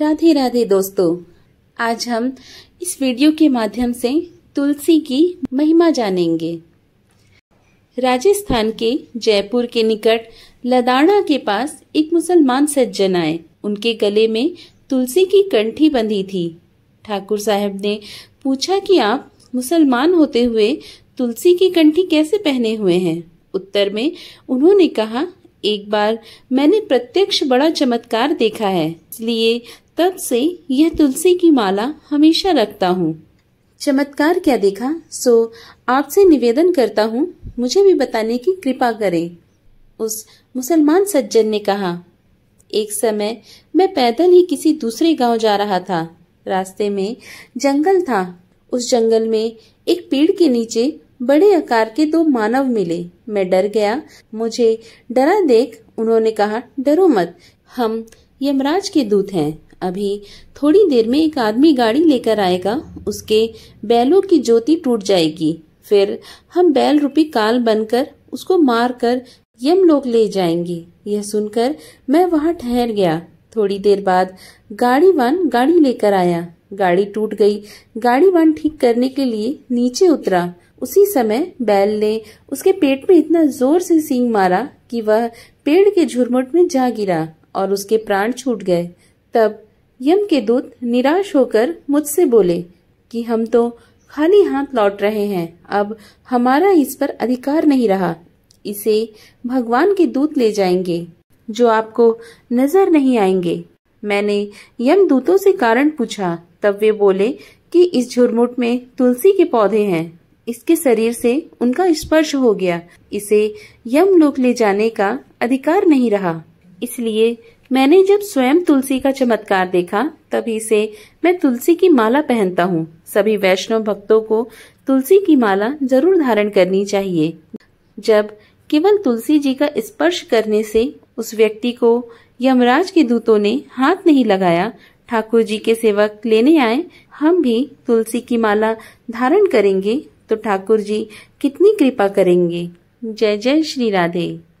राधे राधे दोस्तों आज हम इस वीडियो के माध्यम से तुलसी की महिमा जानेंगे राजस्थान के जयपुर के निकट लदाना के पास एक मुसलमान सज्जन आए उनके गले में तुलसी की कंठी बंधी थी ठाकुर साहब ने पूछा कि आप मुसलमान होते हुए तुलसी की कंठी कैसे पहने हुए हैं उत्तर में उन्होंने कहा एक बार मैंने प्रत्यक्ष बड़ा चमत्कार देखा है इसलिए तब से यह तुलसी की माला हमेशा रखता हूँ चमत्कार क्या देखा सो आपसे निवेदन करता हूँ मुझे भी बताने की कृपा करें उस मुसलमान सज्जन ने कहा एक समय मैं पैदल ही किसी दूसरे गांव जा रहा था रास्ते में जंगल था उस जंगल में एक पेड़ के नीचे बड़े आकार के दो मानव मिले मैं डर गया मुझे डरा देख उन्होंने कहा डरो मत हम यमराज के दूत हैं अभी थोड़ी देर में एक आदमी गाड़ी लेकर आएगा उसके बैलों की ज्योति टूट जाएगी फिर हम बैल रूपी काल बनकर उसको मारकर यम लोग ले जाएंगे यह सुनकर मैं वहां ठहर गया थोड़ी देर बाद गाड़ीवान गाड़ी लेकर आया गाड़ी टूट गई गाड़ीवान ठीक करने के लिए नीचे उतरा उसी समय बैल ने उसके पेट में इतना जोर से सींग मारा कि वह पेड़ के झुरमुट में जा गिरा और उसके प्राण छूट गए तब यम के दूत निराश होकर मुझसे बोले कि हम तो खाली हाथ लौट रहे हैं अब हमारा इस पर अधिकार नहीं रहा इसे भगवान के दूत ले जाएंगे जो आपको नजर नहीं आएंगे मैंने यम दूतों से कारण पूछा तब वे बोले कि इस झुरमुट में तुलसी के पौधे हैं इसके शरीर से उनका स्पर्श हो गया इसे यम लोक ले जाने का अधिकार नहीं रहा इसलिए मैंने जब स्वयं तुलसी का चमत्कार देखा तभी से मैं तुलसी की माला पहनता हूँ सभी वैष्णव भक्तों को तुलसी की माला जरूर धारण करनी चाहिए जब केवल तुलसी जी का स्पर्श करने से उस व्यक्ति को यमराज के दूतों ने हाथ नहीं लगाया ठाकुर जी के सेवक लेने आए हम भी तुलसी की माला धारण करेंगे तो ठाकुर जी कितनी कृपा करेंगे जय जय श्री राधे